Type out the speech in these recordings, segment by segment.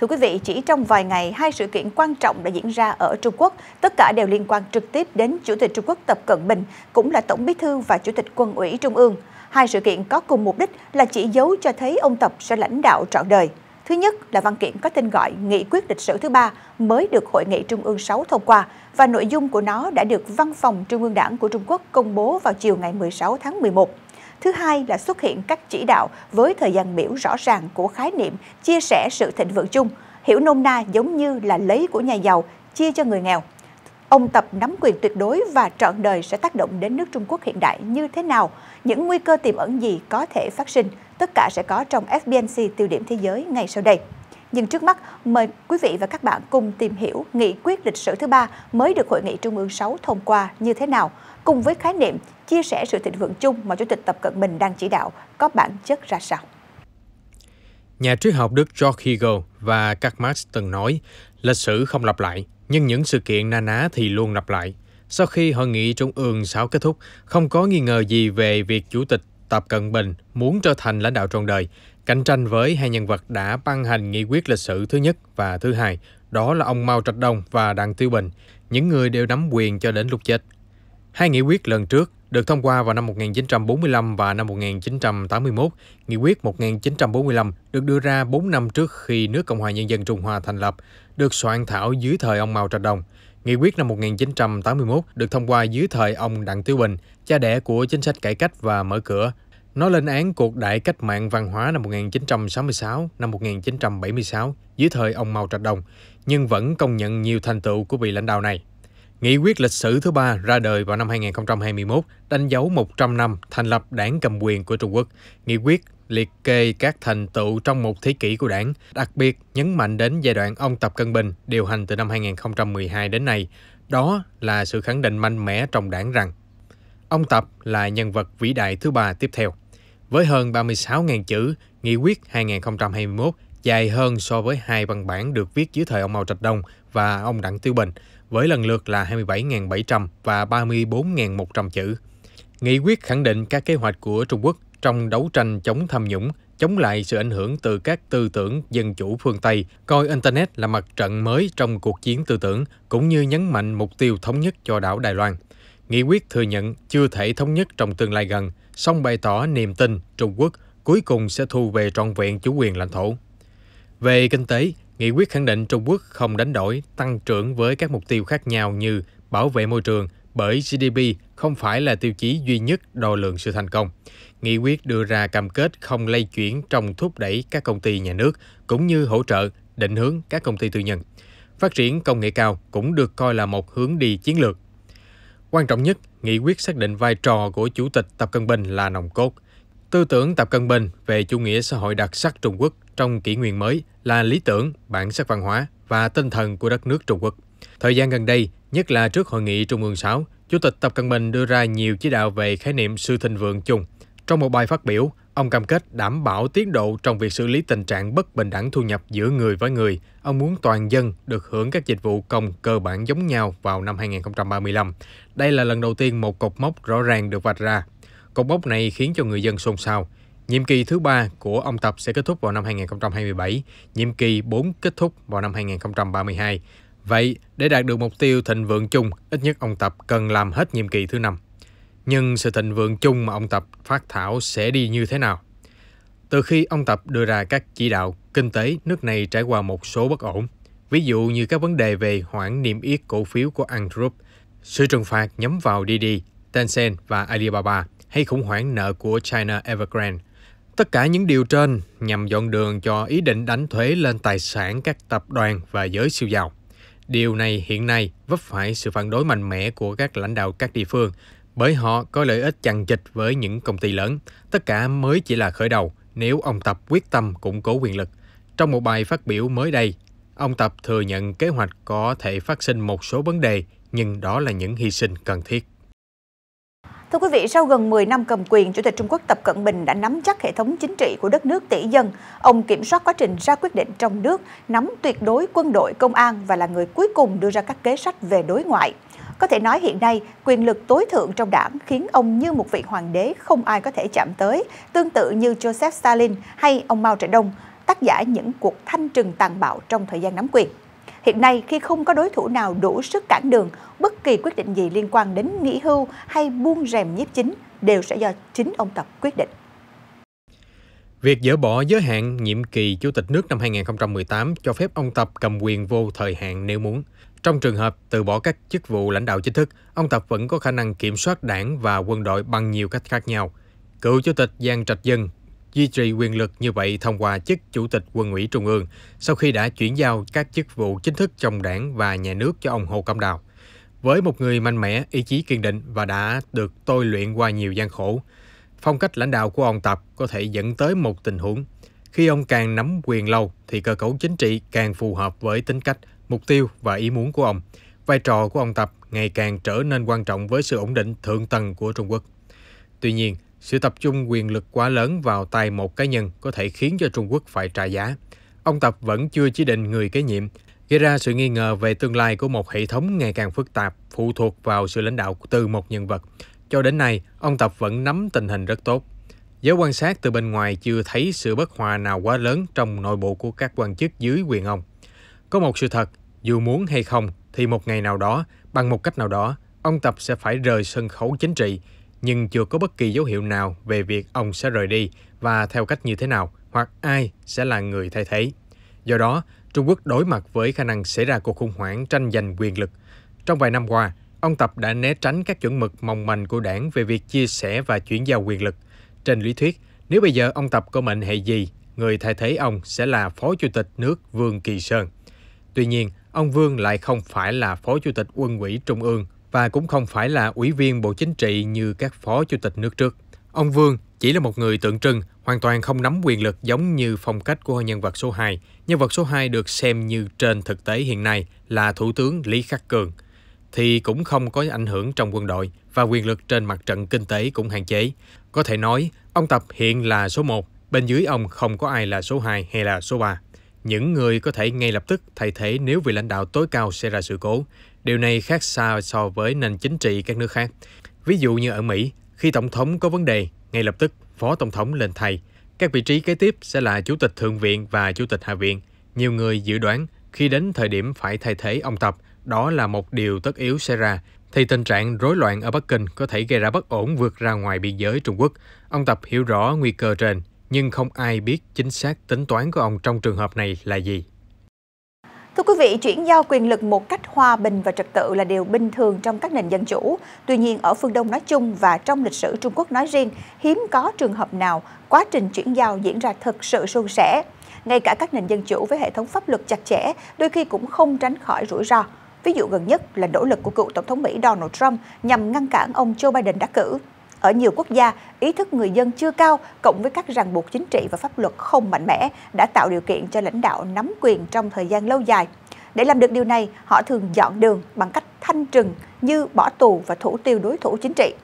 Thưa quý vị, chỉ trong vài ngày, hai sự kiện quan trọng đã diễn ra ở Trung Quốc. Tất cả đều liên quan trực tiếp đến Chủ tịch Trung Quốc Tập Cận Bình, cũng là Tổng bí thư và Chủ tịch Quân ủy Trung ương. Hai sự kiện có cùng mục đích là chỉ dấu cho thấy ông Tập sẽ lãnh đạo trọn đời. Thứ nhất là văn kiện có tên gọi Nghị quyết lịch sử thứ ba mới được Hội nghị Trung ương 6 thông qua và nội dung của nó đã được Văn phòng Trung ương Đảng của Trung Quốc công bố vào chiều ngày 16 tháng 11. Thứ hai là xuất hiện các chỉ đạo với thời gian biểu rõ ràng của khái niệm chia sẻ sự thịnh vượng chung, hiểu nôm na giống như là lấy của nhà giàu chia cho người nghèo. Ông Tập nắm quyền tuyệt đối và trọn đời sẽ tác động đến nước Trung Quốc hiện đại như thế nào? Những nguy cơ tiềm ẩn gì có thể phát sinh? Tất cả sẽ có trong FBNC tiêu điểm thế giới ngay sau đây. Nhưng trước mắt, mời quý vị và các bạn cùng tìm hiểu nghị quyết lịch sử thứ ba mới được Hội nghị Trung ương 6 thông qua như thế nào, cùng với khái niệm chia sẻ sự thịnh vượng chung mà Chủ tịch Tập Cận Bình đang chỉ đạo có bản chất ra sao? Nhà triết học Đức George Hegel và Karl Marx từng nói, lịch sử không lặp lại, nhưng những sự kiện na ná thì luôn lặp lại. Sau khi hội nghị Trung ương 6 kết thúc, không có nghi ngờ gì về việc Chủ tịch Tập Cận Bình muốn trở thành lãnh đạo trọn đời, cạnh tranh với hai nhân vật đã ban hành nghị quyết lịch sử thứ nhất và thứ hai, đó là ông Mao Trạch Đông và Đặng Tiêu Bình, những người đều nắm quyền cho đến lúc chết. Hai nghị quyết lần trước được thông qua vào năm 1945 và năm 1981, Nghị quyết 1945 được đưa ra 4 năm trước khi nước Cộng hòa Nhân dân Trung Hoa thành lập, được soạn thảo dưới thời ông Mao Trạch Đông. Nghị quyết năm 1981 được thông qua dưới thời ông Đặng Tiểu Bình, cha đẻ của chính sách cải cách và mở cửa. Nó lên án cuộc đại cách mạng văn hóa năm 1966, năm 1976 dưới thời ông Mao Trạch Đông, nhưng vẫn công nhận nhiều thành tựu của vị lãnh đạo này. Nghị quyết lịch sử thứ ba ra đời vào năm 2021 đánh dấu 100 năm thành lập đảng cầm quyền của Trung Quốc. Nghị quyết liệt kê các thành tựu trong một thế kỷ của đảng, đặc biệt nhấn mạnh đến giai đoạn ông Tập Cận Bình điều hành từ năm 2012 đến nay. Đó là sự khẳng định mạnh mẽ trong đảng rằng ông Tập là nhân vật vĩ đại thứ ba tiếp theo. Với hơn 36.000 chữ, Nghị quyết 2021 dài hơn so với hai văn bản được viết dưới thời ông Mao Trạch Đông và ông Đặng Tiêu Bình – với lần lượt là 27.700 và 34.100 chữ. Nghị quyết khẳng định các kế hoạch của Trung Quốc trong đấu tranh chống tham nhũng, chống lại sự ảnh hưởng từ các tư tưởng dân chủ phương Tây, coi Internet là mặt trận mới trong cuộc chiến tư tưởng, cũng như nhấn mạnh mục tiêu thống nhất cho đảo Đài Loan. Nghị quyết thừa nhận chưa thể thống nhất trong tương lai gần, song bày tỏ niềm tin Trung Quốc cuối cùng sẽ thu về trọn vẹn chủ quyền lãnh thổ. Về kinh tế, Nghị quyết khẳng định Trung Quốc không đánh đổi tăng trưởng với các mục tiêu khác nhau như bảo vệ môi trường bởi GDP không phải là tiêu chí duy nhất đo lường sự thành công. Nghị quyết đưa ra cam kết không lây chuyển trong thúc đẩy các công ty nhà nước cũng như hỗ trợ định hướng các công ty tư nhân. Phát triển công nghệ cao cũng được coi là một hướng đi chiến lược. Quan trọng nhất, nghị quyết xác định vai trò của Chủ tịch Tập Cận Bình là nòng cốt. Tư tưởng Tập Cận Bình về chủ nghĩa xã hội đặc sắc Trung Quốc trong kỷ nguyên mới là lý tưởng, bản sắc văn hóa và tinh thần của đất nước Trung Quốc. Thời gian gần đây, nhất là trước hội nghị Trung ương 6, Chủ tịch Tập Cận Bình đưa ra nhiều chỉ đạo về khái niệm sự thịnh vượng chung. Trong một bài phát biểu, ông cam kết đảm bảo tiến độ trong việc xử lý tình trạng bất bình đẳng thu nhập giữa người với người. Ông muốn toàn dân được hưởng các dịch vụ công cơ bản giống nhau vào năm 2035. Đây là lần đầu tiên một cột mốc rõ ràng được vạch ra. Cột mốc này khiến cho người dân xôn xao. Nhiệm kỳ thứ ba của ông Tập sẽ kết thúc vào năm 2027, nhiệm kỳ 4 kết thúc vào năm 2032. Vậy, để đạt được mục tiêu thịnh vượng chung, ít nhất ông Tập cần làm hết nhiệm kỳ thứ năm. Nhưng sự thịnh vượng chung mà ông Tập phát thảo sẽ đi như thế nào? Từ khi ông Tập đưa ra các chỉ đạo, kinh tế nước này trải qua một số bất ổn. Ví dụ như các vấn đề về hoãn niêm yết cổ phiếu của Ant Group, sự trừng phạt nhắm vào Didi, Tencent và Alibaba hay khủng hoảng nợ của China Evergrande. Tất cả những điều trên nhằm dọn đường cho ý định đánh thuế lên tài sản các tập đoàn và giới siêu giàu. Điều này hiện nay vấp phải sự phản đối mạnh mẽ của các lãnh đạo các địa phương, bởi họ có lợi ích chằng chịch với những công ty lớn. Tất cả mới chỉ là khởi đầu nếu ông Tập quyết tâm củng cố quyền lực. Trong một bài phát biểu mới đây, ông Tập thừa nhận kế hoạch có thể phát sinh một số vấn đề, nhưng đó là những hy sinh cần thiết. Thưa quý vị, sau gần 10 năm cầm quyền, Chủ tịch Trung Quốc Tập Cận Bình đã nắm chắc hệ thống chính trị của đất nước tỷ dân. Ông kiểm soát quá trình ra quyết định trong nước, nắm tuyệt đối quân đội, công an và là người cuối cùng đưa ra các kế sách về đối ngoại. Có thể nói hiện nay, quyền lực tối thượng trong đảng khiến ông như một vị hoàng đế không ai có thể chạm tới, tương tự như Joseph Stalin hay ông Mao Trạch Đông, tác giả những cuộc thanh trừng tàn bạo trong thời gian nắm quyền. Hiện nay, khi không có đối thủ nào đủ sức cản đường, bất kỳ quyết định gì liên quan đến nghỉ hưu hay buông rèm nhiếp chính đều sẽ do chính ông Tập quyết định. Việc dỡ bỏ giới hạn nhiệm kỳ Chủ tịch nước năm 2018 cho phép ông Tập cầm quyền vô thời hạn nếu muốn. Trong trường hợp từ bỏ các chức vụ lãnh đạo chính thức, ông Tập vẫn có khả năng kiểm soát đảng và quân đội bằng nhiều cách khác nhau. Cựu Chủ tịch Giang Trạch Dân duy trì quyền lực như vậy thông qua chức Chủ tịch Quân ủy Trung ương sau khi đã chuyển giao các chức vụ chính thức trong đảng và nhà nước cho ông Hồ Cẩm Đào. Với một người mạnh mẽ, ý chí kiên định và đã được tôi luyện qua nhiều gian khổ, phong cách lãnh đạo của ông Tập có thể dẫn tới một tình huống. Khi ông càng nắm quyền lâu thì cơ cấu chính trị càng phù hợp với tính cách, mục tiêu và ý muốn của ông. Vai trò của ông Tập ngày càng trở nên quan trọng với sự ổn định thượng tầng của Trung Quốc. Tuy nhiên, sự tập trung quyền lực quá lớn vào tay một cá nhân có thể khiến cho Trung Quốc phải trả giá. Ông Tập vẫn chưa chỉ định người kế nhiệm, gây ra sự nghi ngờ về tương lai của một hệ thống ngày càng phức tạp phụ thuộc vào sự lãnh đạo từ một nhân vật. Cho đến nay, ông Tập vẫn nắm tình hình rất tốt. Giới quan sát từ bên ngoài chưa thấy sự bất hòa nào quá lớn trong nội bộ của các quan chức dưới quyền ông. Có một sự thật, dù muốn hay không, thì một ngày nào đó, bằng một cách nào đó, ông Tập sẽ phải rời sân khấu chính trị, nhưng chưa có bất kỳ dấu hiệu nào về việc ông sẽ rời đi và theo cách như thế nào hoặc ai sẽ là người thay thế. Do đó, Trung Quốc đối mặt với khả năng xảy ra cuộc khủng hoảng tranh giành quyền lực. Trong vài năm qua, ông Tập đã né tránh các chuẩn mực mong manh của đảng về việc chia sẻ và chuyển giao quyền lực. Trên lý thuyết, nếu bây giờ ông Tập có mệnh hệ gì, người thay thế ông sẽ là Phó Chủ tịch nước Vương Kỳ Sơn. Tuy nhiên, ông Vương lại không phải là Phó Chủ tịch Quân ủy Trung ương và cũng không phải là ủy viên Bộ Chính trị như các phó chủ tịch nước trước. Ông Vương chỉ là một người tượng trưng, hoàn toàn không nắm quyền lực giống như phong cách của nhân vật số 2. Nhân vật số 2 được xem như trên thực tế hiện nay là Thủ tướng Lý Khắc Cường, thì cũng không có ảnh hưởng trong quân đội và quyền lực trên mặt trận kinh tế cũng hạn chế. Có thể nói, ông Tập hiện là số 1, bên dưới ông không có ai là số 2 hay là số 3. Những người có thể ngay lập tức thay thế nếu vị lãnh đạo tối cao xảy ra sự cố, Điều này khác xa so với nền chính trị các nước khác. Ví dụ như ở Mỹ, khi tổng thống có vấn đề, ngay lập tức phó tổng thống lên thay. Các vị trí kế tiếp sẽ là chủ tịch thượng viện và chủ tịch hạ viện. Nhiều người dự đoán khi đến thời điểm phải thay thế ông Tập, đó là một điều tất yếu sẽ ra, thì tình trạng rối loạn ở Bắc Kinh có thể gây ra bất ổn vượt ra ngoài biên giới Trung Quốc. Ông Tập hiểu rõ nguy cơ trên, nhưng không ai biết chính xác tính toán của ông trong trường hợp này là gì. Thưa quý vị, chuyển giao quyền lực một cách hòa bình và trật tự là điều bình thường trong các nền dân chủ. Tuy nhiên, ở phương Đông nói chung và trong lịch sử Trung Quốc nói riêng, hiếm có trường hợp nào quá trình chuyển giao diễn ra thực sự suôn sẻ. Ngay cả các nền dân chủ với hệ thống pháp luật chặt chẽ, đôi khi cũng không tránh khỏi rủi ro. Ví dụ gần nhất là nỗ lực của cựu Tổng thống Mỹ Donald Trump nhằm ngăn cản ông Joe Biden đắc cử ở nhiều quốc gia, ý thức người dân chưa cao cộng với các ràng buộc chính trị và pháp luật không mạnh mẽ đã tạo điều kiện cho lãnh đạo nắm quyền trong thời gian lâu dài. Để làm được điều này, họ thường dọn đường bằng cách thanh trừng như bỏ tù và thủ tiêu đối thủ chính trị.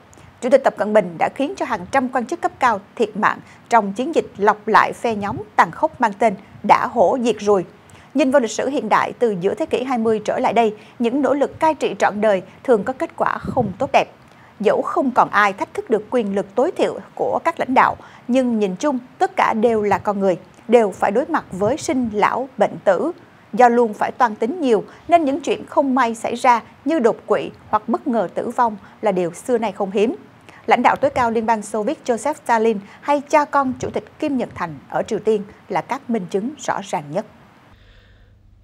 Chủ tịch Tập Cận Bình đã khiến cho hàng trăm quan chức cấp cao thiệt mạng trong chiến dịch lọc lại phe nhóm tàn khốc mang tên đã hổ diệt ruồi. Nhìn vào lịch sử hiện đại từ giữa thế kỷ 20 trở lại đây, những nỗ lực cai trị trọn đời thường có kết quả không tốt đẹp. Dẫu không còn ai thách thức được quyền lực tối thiểu của các lãnh đạo, nhưng nhìn chung tất cả đều là con người, đều phải đối mặt với sinh, lão, bệnh tử. Do luôn phải toan tính nhiều nên những chuyện không may xảy ra như đột quỵ hoặc bất ngờ tử vong là điều xưa nay không hiếm. Lãnh đạo tối cao Liên bang Xô Viết Joseph Stalin hay cha con Chủ tịch Kim Nhật Thành ở Triều Tiên là các minh chứng rõ ràng nhất.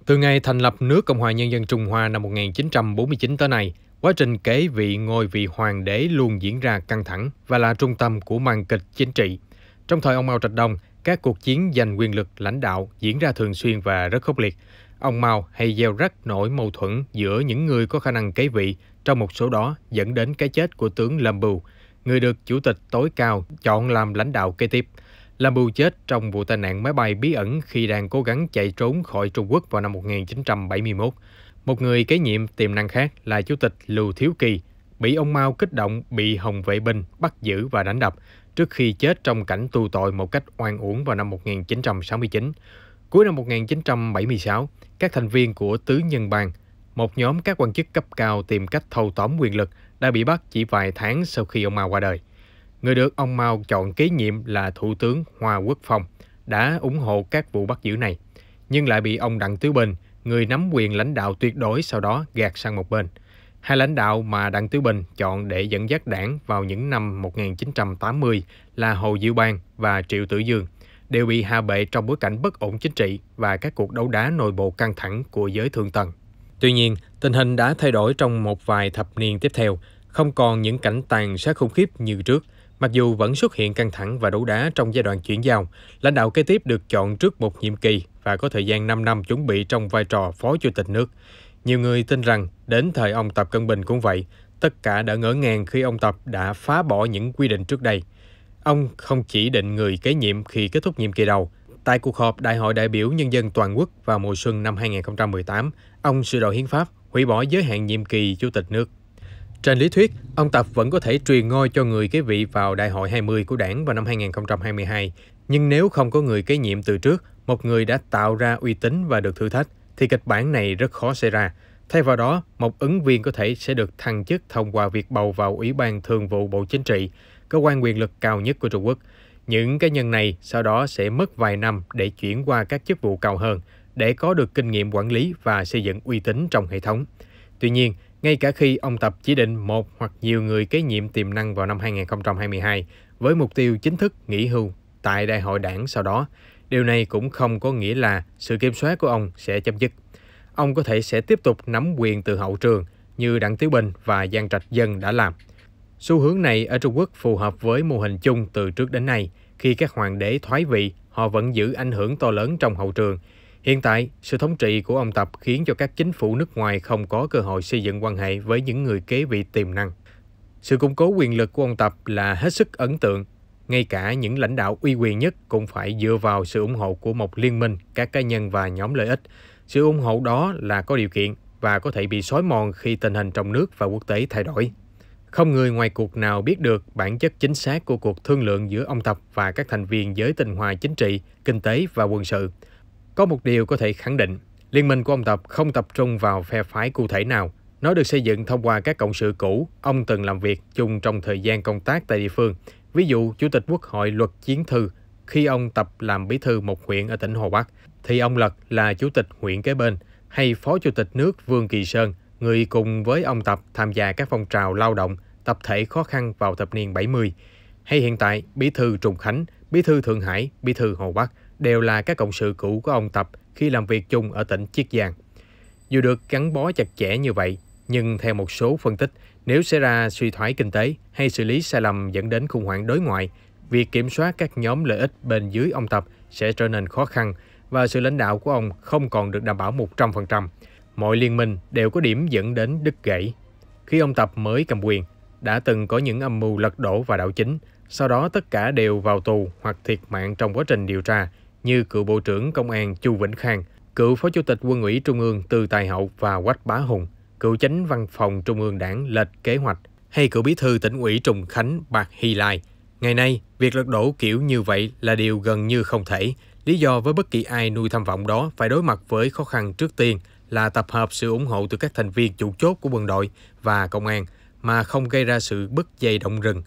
Từ ngày thành lập nước Cộng hòa Nhân dân Trung Hoa năm 1949 tới nay, Quá trình kế vị ngôi vị hoàng đế luôn diễn ra căng thẳng và là trung tâm của màn kịch chính trị. Trong thời ông Mao Trạch Đông, các cuộc chiến giành quyền lực lãnh đạo diễn ra thường xuyên và rất khốc liệt. Ông Mao hay gieo rắc nỗi mâu thuẫn giữa những người có khả năng kế vị, trong một số đó dẫn đến cái chết của tướng Lâm Bưu, người được chủ tịch tối cao chọn làm lãnh đạo kế tiếp. Lâm Bưu chết trong vụ tai nạn máy bay bí ẩn khi đang cố gắng chạy trốn khỏi Trung Quốc vào năm 1971. Một người kế nhiệm tiềm năng khác là Chủ tịch Lưu Thiếu Kỳ, bị ông Mao kích động bị Hồng Vệ Binh bắt giữ và đánh đập trước khi chết trong cảnh tù tội một cách oan uổng vào năm 1969. Cuối năm 1976, các thành viên của Tứ Nhân Bang, một nhóm các quan chức cấp cao tìm cách thâu tóm quyền lực, đã bị bắt chỉ vài tháng sau khi ông Mao qua đời. Người được ông Mao chọn kế nhiệm là Thủ tướng Hoa Quốc Phong, đã ủng hộ các vụ bắt giữ này, nhưng lại bị ông Đặng Tứ Bình người nắm quyền lãnh đạo tuyệt đối sau đó gạt sang một bên. Hai lãnh đạo mà Đặng Tứ Bình chọn để dẫn dắt đảng vào những năm 1980 là Hồ Diệu Ban và Triệu Tử Dương đều bị hạ bệ trong bối cảnh bất ổn chính trị và các cuộc đấu đá nội bộ căng thẳng của giới thượng tầng. Tuy nhiên, tình hình đã thay đổi trong một vài thập niên tiếp theo, không còn những cảnh tàn sát khủng khiếp như trước. Mặc dù vẫn xuất hiện căng thẳng và đấu đá trong giai đoạn chuyển giao, lãnh đạo kế tiếp được chọn trước một nhiệm kỳ và có thời gian 5 năm chuẩn bị trong vai trò phó chủ tịch nước. Nhiều người tin rằng đến thời ông Tập Cận Bình cũng vậy, tất cả đã ngỡ ngàng khi ông Tập đã phá bỏ những quy định trước đây. Ông không chỉ định người kế nhiệm khi kết thúc nhiệm kỳ đầu. Tại cuộc họp Đại hội đại biểu Nhân dân toàn quốc vào mùa xuân năm 2018, ông sửa đổi hiến pháp, hủy bỏ giới hạn nhiệm kỳ chủ tịch nước trên lý thuyết, ông Tập vẫn có thể truyền ngôi cho người kế vị vào Đại hội 20 của đảng vào năm 2022. Nhưng nếu không có người kế nhiệm từ trước, một người đã tạo ra uy tín và được thử thách, thì kịch bản này rất khó xảy ra. Thay vào đó, một ứng viên có thể sẽ được thăng chức thông qua việc bầu vào Ủy ban Thường vụ Bộ Chính trị, cơ quan quyền lực cao nhất của Trung Quốc. Những cá nhân này sau đó sẽ mất vài năm để chuyển qua các chức vụ cao hơn, để có được kinh nghiệm quản lý và xây dựng uy tín trong hệ thống. Tuy nhiên, ngay cả khi ông Tập chỉ định một hoặc nhiều người kế nhiệm tiềm năng vào năm 2022 với mục tiêu chính thức nghỉ hưu tại đại hội đảng sau đó. Điều này cũng không có nghĩa là sự kiểm soát của ông sẽ chấm dứt. Ông có thể sẽ tiếp tục nắm quyền từ hậu trường như Đặng Tiểu Bình và Giang Trạch Dân đã làm. Xu hướng này ở Trung Quốc phù hợp với mô hình chung từ trước đến nay, khi các hoàng đế thoái vị, họ vẫn giữ ảnh hưởng to lớn trong hậu trường, Hiện tại, sự thống trị của ông Tập khiến cho các chính phủ nước ngoài không có cơ hội xây dựng quan hệ với những người kế vị tiềm năng. Sự củng cố quyền lực của ông Tập là hết sức ấn tượng. Ngay cả những lãnh đạo uy quyền nhất cũng phải dựa vào sự ủng hộ của một liên minh, các cá nhân và nhóm lợi ích. Sự ủng hộ đó là có điều kiện và có thể bị xói mòn khi tình hình trong nước và quốc tế thay đổi. Không người ngoài cuộc nào biết được bản chất chính xác của cuộc thương lượng giữa ông Tập và các thành viên giới tình hòa chính trị, kinh tế và quân sự – có một điều có thể khẳng định, liên minh của ông Tập không tập trung vào phe phái cụ thể nào. Nó được xây dựng thông qua các cộng sự cũ ông từng làm việc chung trong thời gian công tác tại địa phương. Ví dụ, Chủ tịch Quốc hội Luật Chiến Thư khi ông Tập làm bí thư một huyện ở tỉnh Hồ Bắc, thì ông Lật là chủ tịch huyện kế bên, hay phó chủ tịch nước Vương Kỳ Sơn, người cùng với ông Tập tham gia các phong trào lao động, tập thể khó khăn vào thập niên 70, hay hiện tại bí thư Trùng Khánh, bí thư Thượng Hải, bí thư Hồ Bắc, đều là các cộng sự cũ của ông Tập khi làm việc chung ở tỉnh Chiết Giang. Dù được gắn bó chặt chẽ như vậy, nhưng theo một số phân tích, nếu xảy ra suy thoái kinh tế hay xử lý sai lầm dẫn đến khủng hoảng đối ngoại, việc kiểm soát các nhóm lợi ích bên dưới ông Tập sẽ trở nên khó khăn và sự lãnh đạo của ông không còn được đảm bảo 100%. Mọi liên minh đều có điểm dẫn đến đứt gãy. Khi ông Tập mới cầm quyền, đã từng có những âm mưu lật đổ và đảo chính, sau đó tất cả đều vào tù hoặc thiệt mạng trong quá trình điều tra, như cựu Bộ trưởng Công an Chu Vĩnh Khang, cựu Phó Chủ tịch Quân ủy Trung ương Từ Tài Hậu và Quách Bá Hùng, cựu chánh văn phòng Trung ương đảng Lệch Kế Hoạch, hay cựu bí thư tỉnh ủy Trùng Khánh Bạc Hy Lai. Ngày nay, việc lật đổ kiểu như vậy là điều gần như không thể. Lý do với bất kỳ ai nuôi tham vọng đó phải đối mặt với khó khăn trước tiên là tập hợp sự ủng hộ từ các thành viên chủ chốt của quân đội và công an – mà không gây ra sự bứt dây động rừng.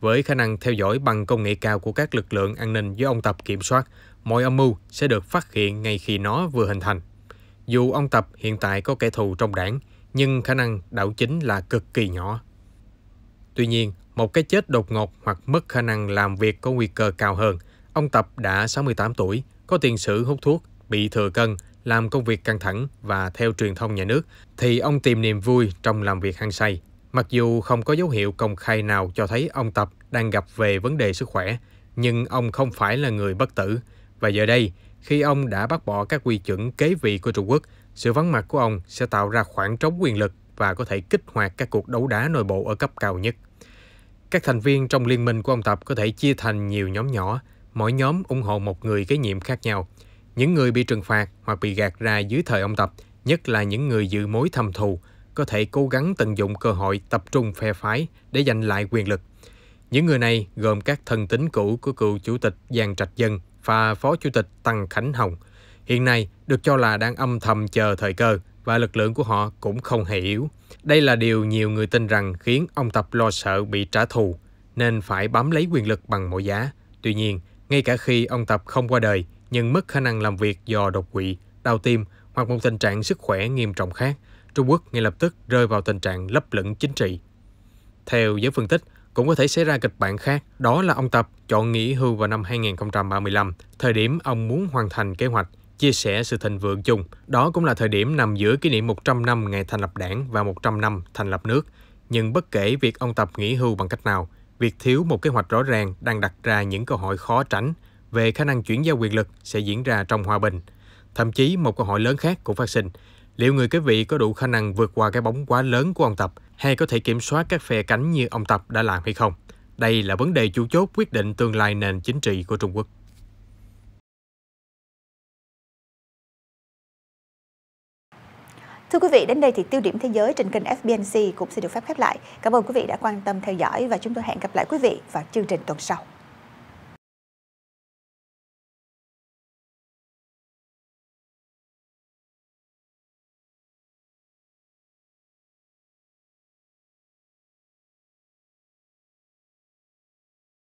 Với khả năng theo dõi bằng công nghệ cao của các lực lượng an ninh do ông Tập kiểm soát, mọi âm mưu sẽ được phát hiện ngay khi nó vừa hình thành. Dù ông Tập hiện tại có kẻ thù trong đảng, nhưng khả năng đảo chính là cực kỳ nhỏ. Tuy nhiên, một cái chết đột ngột hoặc mất khả năng làm việc có nguy cơ cao hơn. Ông Tập đã 68 tuổi, có tiền sử hút thuốc, bị thừa cân, làm công việc căng thẳng và theo truyền thông nhà nước, thì ông tìm niềm vui trong làm việc hăng say. Mặc dù không có dấu hiệu công khai nào cho thấy ông Tập đang gặp về vấn đề sức khỏe, nhưng ông không phải là người bất tử. Và giờ đây, khi ông đã bác bỏ các quy chuẩn kế vị của Trung Quốc, sự vắng mặt của ông sẽ tạo ra khoảng trống quyền lực và có thể kích hoạt các cuộc đấu đá nội bộ ở cấp cao nhất. Các thành viên trong liên minh của ông Tập có thể chia thành nhiều nhóm nhỏ, mỗi nhóm ủng hộ một người kế nhiệm khác nhau. Những người bị trừng phạt hoặc bị gạt ra dưới thời ông Tập, nhất là những người dự mối thâm thù, có thể cố gắng tận dụng cơ hội tập trung phe phái để giành lại quyền lực. Những người này gồm các thân tín cũ của cựu chủ tịch Giang Trạch Dân và phó chủ tịch Tăng Khánh Hồng. Hiện nay được cho là đang âm thầm chờ thời cơ và lực lượng của họ cũng không hề yếu. Đây là điều nhiều người tin rằng khiến ông Tập lo sợ bị trả thù nên phải bám lấy quyền lực bằng mọi giá. Tuy nhiên, ngay cả khi ông Tập không qua đời nhưng mất khả năng làm việc do độc quỵ, đau tim hoặc một tình trạng sức khỏe nghiêm trọng khác – Trung Quốc ngay lập tức rơi vào tình trạng lấp lửng chính trị. Theo giới phân tích, cũng có thể xảy ra kịch bản khác, đó là ông Tập chọn nghỉ hưu vào năm 2035, thời điểm ông muốn hoàn thành kế hoạch chia sẻ sự thịnh vượng chung. Đó cũng là thời điểm nằm giữa kỷ niệm 100 năm ngày thành lập đảng và 100 năm thành lập nước. Nhưng bất kể việc ông Tập nghỉ hưu bằng cách nào, việc thiếu một kế hoạch rõ ràng đang đặt ra những câu hỏi khó tránh về khả năng chuyển giao quyền lực sẽ diễn ra trong hòa bình. Thậm chí một câu hỏi lớn khác cũng phát sinh, Liệu người kế vị có đủ khả năng vượt qua cái bóng quá lớn của ông Tập hay có thể kiểm soát các phe cánh như ông Tập đã làm hay không? Đây là vấn đề chủ chốt quyết định tương lai nền chính trị của Trung Quốc. Thưa quý vị, đến đây thì tiêu điểm thế giới trên kênh FBNC cũng sẽ được phép khép lại. Cảm ơn quý vị đã quan tâm theo dõi và chúng tôi hẹn gặp lại quý vị vào chương trình tuần sau.